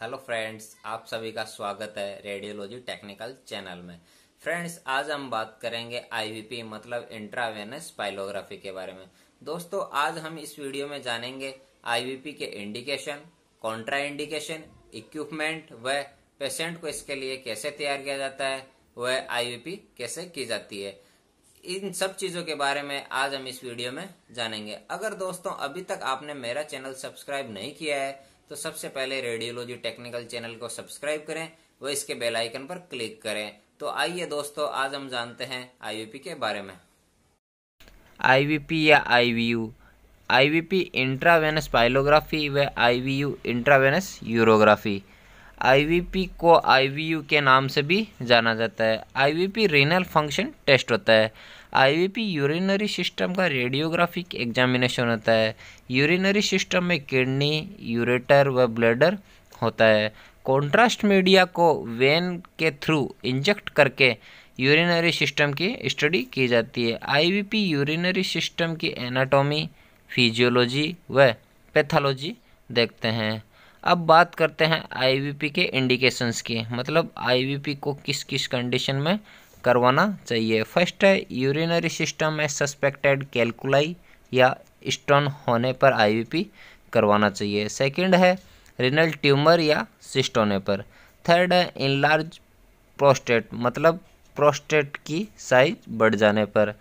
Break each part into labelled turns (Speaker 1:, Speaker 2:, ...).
Speaker 1: hello friends आप सभी का स्वागत है रेडियोलॉजी टेक्निकल चैनल में फ्रेंड्स आज हम बात करेंगे आईवीपी मतलब इंट्रावेनस पाइलोग्राफी के बारे में दोस्तों आज हम इस वीडियो में जानेंगे आईवीपी के इंडिकेशन कॉन्ट्रा इंडिकेशन इक्विपमेंट व पेशेंट को इसके लिए कैसे तैयार किया जाता है वह आई कैसे की जाती है इन सब चीजों के बारे में आज हम इस वीडियो में जानेंगे अगर दोस्तों अभी तक आपने मेरा चैनल सब्सक्राइब नहीं किया है तो सबसे पहले रेडियोलॉजी टेक्निकल चैनल को सब्सक्राइब करें व इसके बेल आइकन पर क्लिक करें तो आइए दोस्तों आज हम जानते हैं आईवीपी के बारे में आईवीपी या आईवीयू आईवीपी इंट्रावेनस पाइलोग्राफी व आईवीयू इंट्रावेनस यूरोग्राफी आईवीपी को आईवीयू के नाम से भी जाना जाता है आईवीपी रीनल फंक्शन टेस्ट होता है आईवीपी यूरिनरी सिस्टम का रेडियोग्राफिक एग्जामिनेशन होता है यूरिनरी सिस्टम में किडनी यूरेटर व ब्लडर होता है कॉन्ट्रास्ट मीडिया को वेन के थ्रू इंजेक्ट करके यूरिनरी सिस्टम की स्टडी की जाती है आईवीपी यूरिनरी सिस्टम की एनाटॉमी फिजियोलॉजी व पैथोलॉजी देखते हैं अब बात करते हैं आईवीपी के इंडिकेशंस की मतलब आईवीपी को किस किस कंडीशन में करवाना चाहिए फर्स्ट है यूरिनरी सिस्टम में सस्पेक्टेड कैलकुलाई या स्टोन होने पर आईवीपी करवाना चाहिए सेकंड है रिनल ट्यूमर या सिस्ट होने पर थर्ड है इनलार्ज प्रोस्टेट मतलब प्रोस्टेट की साइज बढ़ जाने पर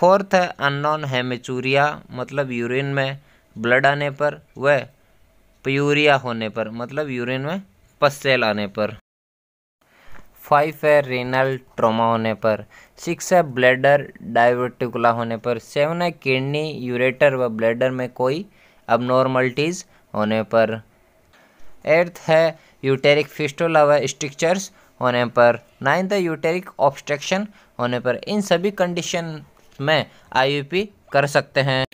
Speaker 1: फोर्थ है अननॉन हेमेचूरिया मतलब यूरिन में ब्लड आने पर वह प्यूरिया होने पर मतलब यूरिन में पस्सेल आने पर फाइव है रेनल ट्रोमा होने पर सिक्स है ब्लैडर डायवर्टिकुला होने पर सेवन है किडनी यूरेटर व ब्लैडर में कोई अब होने पर एट्थ है यूटेरिक फिस्टोला व स्ट्रिक्चर्स होने पर नाइन्थ है यूटेरिक ऑब्स्ट्रक्शन होने पर इन सभी कंडीशन में आईयूपी कर सकते हैं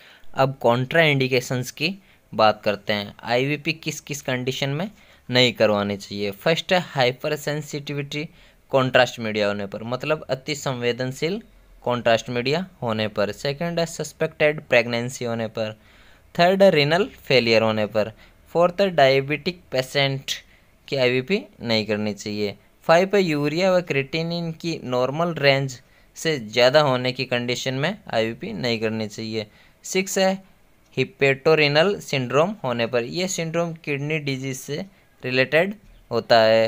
Speaker 1: अब कॉन्ट्रा इंडिकेशंस की बात करते हैं आईवीपी किस किस कंडीशन में नहीं करवानी चाहिए फर्स्ट है हाइपर सेंसिटिविटी कॉन्ट्रास्ट मीडिया होने पर मतलब अति संवेदनशील कॉन्ट्रास्ट मीडिया होने पर सेकंड है सस्पेक्टेड प्रेगनेंसी होने पर थर्ड है रिनल फेलियर होने पर फोर्थ है डायबिटिक पेशेंट की आईवीपी नहीं करनी चाहिए फाइव है यूरिया व क्रिटिनिन की नॉर्मल रेंज से ज़्यादा होने की कंडीशन में आईवीपी नहीं करनी चाहिए सिक्स है हिपेटोरिनल सिंड्रोम होने पर यह सिंड्रोम किडनी डिजीज से रिलेटेड होता है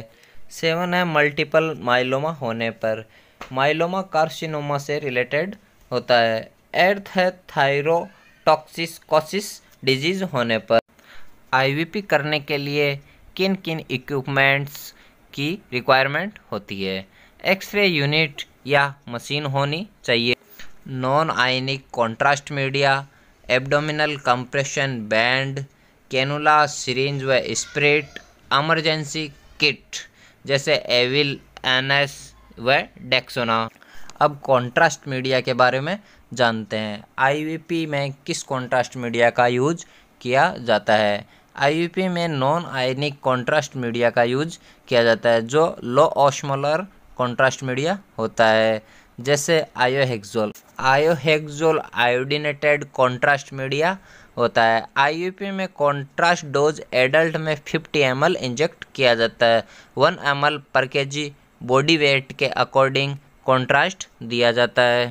Speaker 1: सेवन है मल्टीपल माइलोमा होने पर माइलोमा कार्सिनोमा से रिलेटेड होता है एर्थ है थायरोटॉक्सिकोसिस डिजीज होने पर आईवीपी करने के लिए किन किन इक्विपमेंट्स की रिक्वायरमेंट होती है एक्सरे यूनिट या मशीन होनी चाहिए non ionic contrast media abdominal compression band cannula syringe व स्प्रेट एमरजेंसी किट जैसे एविल एनएस व डेक्सोना अब कंट्रास्ट मीडिया के बारे में जानते हैं आईवीपी में किस कंट्रास्ट मीडिया का यूज किया जाता है आईवीपी में नॉन आयनिक कंट्रास्ट मीडिया का यूज किया जाता है जो लो ऑस्मोलर कंट्रास्ट मीडिया होता है जैसे आयोहेक्सोल आयोहेक्सोल आयोडिनेटेड कॉन्ट्रास्ट मीडिया होता है आई में कॉन्ट्रास्ट डोज एडल्ट में 50 एम इंजेक्ट किया जाता है 1 M per K G body weight के अकॉर्डिंग कॉन्ट्रास्ट दिया जाता है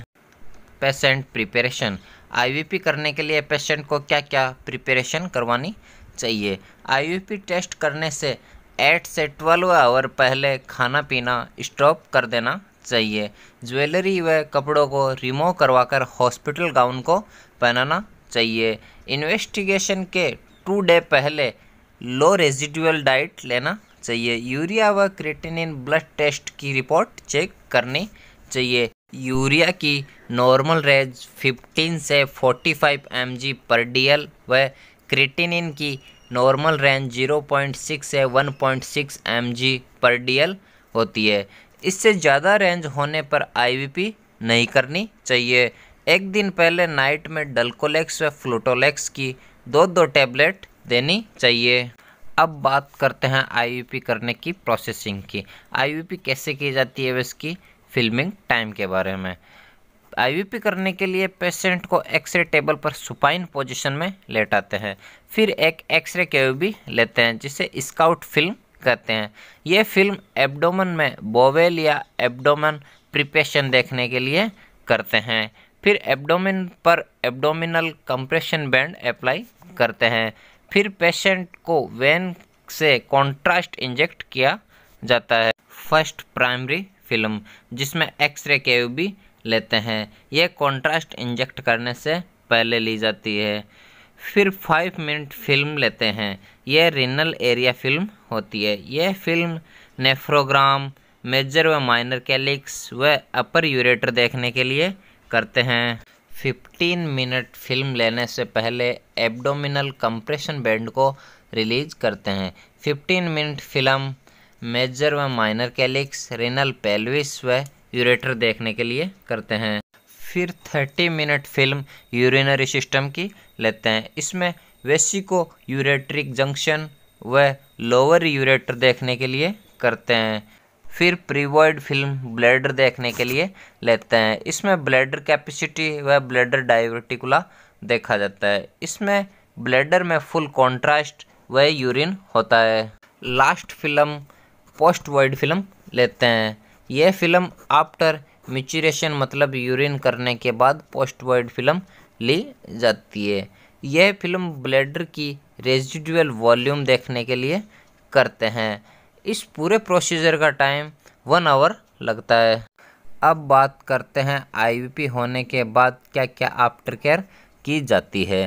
Speaker 1: पेशेंट प्रिपरेशन आई करने के लिए पेशेंट को क्या क्या प्रिपरेशन करवानी चाहिए आई टेस्ट करने से एट से ट्वेल्व आवर पहले खाना पीना स्टॉप कर देना चाहिए ज्वेलरी व कपड़ों को रिमूव करवाकर हॉस्पिटल गाउन को पहनाना चाहिए इन्वेस्टिगेशन के टू डे पहले लो रेजिडुअल डाइट लेना चाहिए यूरिया व क्रिटिनिन ब्लड टेस्ट की रिपोर्ट चेक करनी चाहिए यूरिया की नॉर्मल रेंज 15 से 45 फाइव एम पर डी व क्रिटिनिन की नॉर्मल रेंज 0.6 से 1.6 एम पर डी होती है इससे ज़्यादा रेंज होने पर आईवीपी नहीं करनी चाहिए एक दिन पहले नाइट में डल्कोलेक्स व फ्लूटोलेक्स की दो दो टैबलेट देनी चाहिए अब बात करते हैं आईवीपी करने की प्रोसेसिंग की आईवीपी कैसे की जाती है इसकी फिल्मिंग टाइम के बारे में आईवीपी करने के लिए पेशेंट को एक्सरे टेबल पर सुपाइन पोजीशन में लेटाते हैं फिर एक एक्सरे केव भी लेते हैं जिसे स्काउट फिल्म करते हैं ये फिल्म एब्डोमन में बोवेल या एब्डोमन प्रिपेशन देखने के लिए करते हैं फिर एब्डोमिन पर एब्डोमिनल कंप्रेशन बैंड अप्लाई करते हैं फिर पेशेंट को वेन से कॉन्ट्रास्ट इंजेक्ट किया जाता है फर्स्ट प्राइमरी फिल्म जिसमें एक्सरे के भी लेते हैं यह कॉन्ट्रास्ट इंजेक्ट करने से पहले ली जाती है फिर फाइव मिनट फिल्म लेते हैं यह रिनल एरिया फिल्म होती है यह फिल्म नेफ्रोग्राम मेजर व माइनर कैलिक्स व अपर यूरेटर देखने के लिए करते हैं 15 मिनट फिल्म लेने से पहले एब्डोमिनल कंप्रेशन बैंड को रिलीज करते हैं 15 मिनट फिल्म मेजर व माइनर कैलिक्स रिनल पेल्विस व यूरेटर देखने के लिए करते हैं फिर thirty minute film urinary system की लेते हैं इसमें वेसिको यूरेट्रिक जंक्शन व लोअर यूरेटर देखने के लिए करते हैं फिर प्रीवॉइड फिल्म ब्लैडर देखने के लिए लेते हैं इसमें ब्लैडर कैपेसिटी व ब्लैडर डायवर्टिकुला देखा जाता है इसमें ब्लैडर में फुल कॉन्ट्रास्ट व यूरिन होता है last film post void film लेते हैं यह फिल्म आफ्टर मिचुरेशन मतलब यूरिन करने के बाद पोस्टवर्ड फिल्म ली जाती है यह फिल्म ब्लैडर की रेजिडुअल वॉल्यूम देखने के लिए करते हैं इस पूरे प्रोसीजर का टाइम वन आवर लगता है अब बात करते हैं आईवीपी होने के बाद क्या क्या आफ्टर केयर की जाती है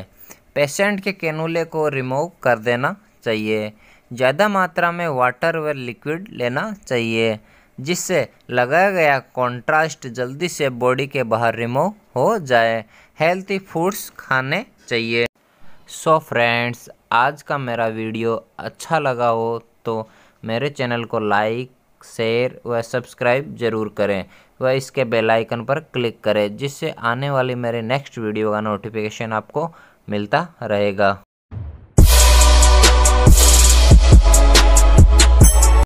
Speaker 1: पेशेंट के कैनूले को रिमूव कर देना चाहिए ज़्यादा मात्रा में वाटर व लिक्विड लेना चाहिए जिससे लगाया गया कंट्रास्ट जल्दी से बॉडी के बाहर रिमूव हो जाए हेल्थी फूड्स खाने चाहिए सो so फ्रेंड्स आज का मेरा वीडियो अच्छा लगा हो तो मेरे चैनल को लाइक शेयर व सब्सक्राइब ज़रूर करें व इसके बेल आइकन पर क्लिक करें जिससे आने वाली मेरे नेक्स्ट वीडियो का नोटिफिकेशन आपको मिलता रहेगा